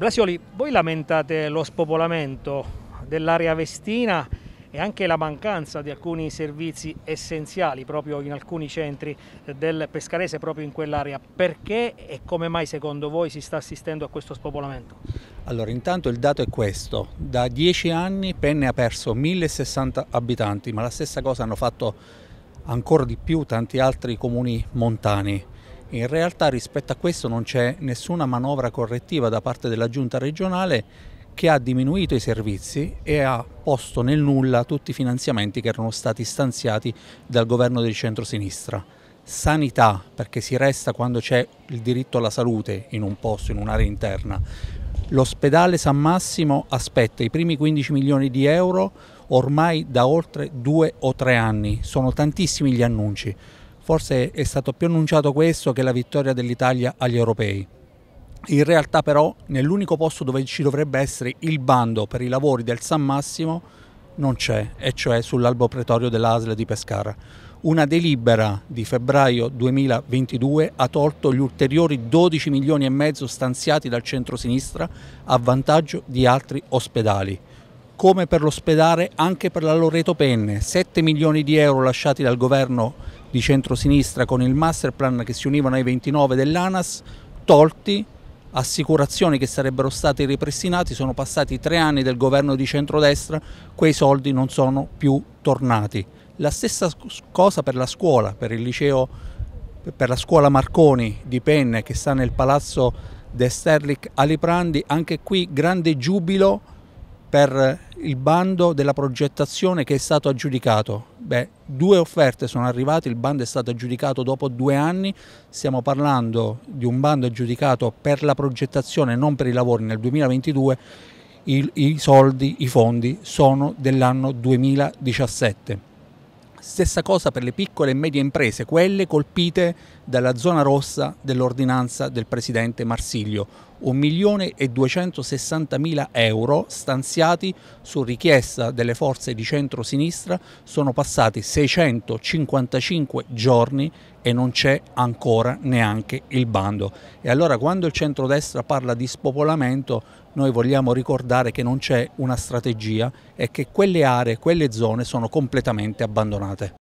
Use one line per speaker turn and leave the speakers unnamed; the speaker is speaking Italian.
Blasioli, voi lamentate lo spopolamento dell'area vestina e anche la mancanza di alcuni servizi essenziali proprio in alcuni centri del Pescarese, proprio in quell'area. Perché e come mai secondo voi si sta assistendo a questo spopolamento?
Allora, intanto il dato è questo. Da dieci anni Penne ha perso 1060 abitanti, ma la stessa cosa hanno fatto ancora di più tanti altri comuni montani. In realtà rispetto a questo non c'è nessuna manovra correttiva da parte della giunta regionale che ha diminuito i servizi e ha posto nel nulla tutti i finanziamenti che erano stati stanziati dal governo del centro-sinistra. Sanità, perché si resta quando c'è il diritto alla salute in un posto, in un'area interna. L'ospedale San Massimo aspetta i primi 15 milioni di euro ormai da oltre due o tre anni, sono tantissimi gli annunci forse è stato più annunciato questo che la vittoria dell'Italia agli europei. In realtà però nell'unico posto dove ci dovrebbe essere il bando per i lavori del San Massimo non c'è, e cioè sull'albo pretorio dell'ASL di Pescara. Una delibera di febbraio 2022 ha tolto gli ulteriori 12 milioni e mezzo stanziati dal centro-sinistra a vantaggio di altri ospedali come per l'ospedale anche per la Loreto Penne. 7 milioni di euro lasciati dal governo di centrosinistra con il master plan che si univano ai 29 dell'ANAS, tolti, assicurazioni che sarebbero state ripristinate, sono passati tre anni del governo di centrodestra, quei soldi non sono più tornati. La stessa cosa per la scuola, per il liceo, per la scuola Marconi di Penne che sta nel palazzo De Sterlich Aliprandi, anche qui grande giubilo per il bando della progettazione che è stato aggiudicato. Beh, due offerte sono arrivate, il bando è stato aggiudicato dopo due anni, stiamo parlando di un bando aggiudicato per la progettazione, non per i lavori nel 2022, i, i soldi, i fondi sono dell'anno 2017. Stessa cosa per le piccole e medie imprese, quelle colpite dalla zona rossa dell'ordinanza del Presidente Marsiglio, 1.260.000 euro stanziati su richiesta delle forze di centro-sinistra sono passati 655 giorni e non c'è ancora neanche il bando. E allora quando il centrodestra parla di spopolamento noi vogliamo ricordare che non c'è una strategia e che quelle aree, quelle zone sono completamente abbandonate.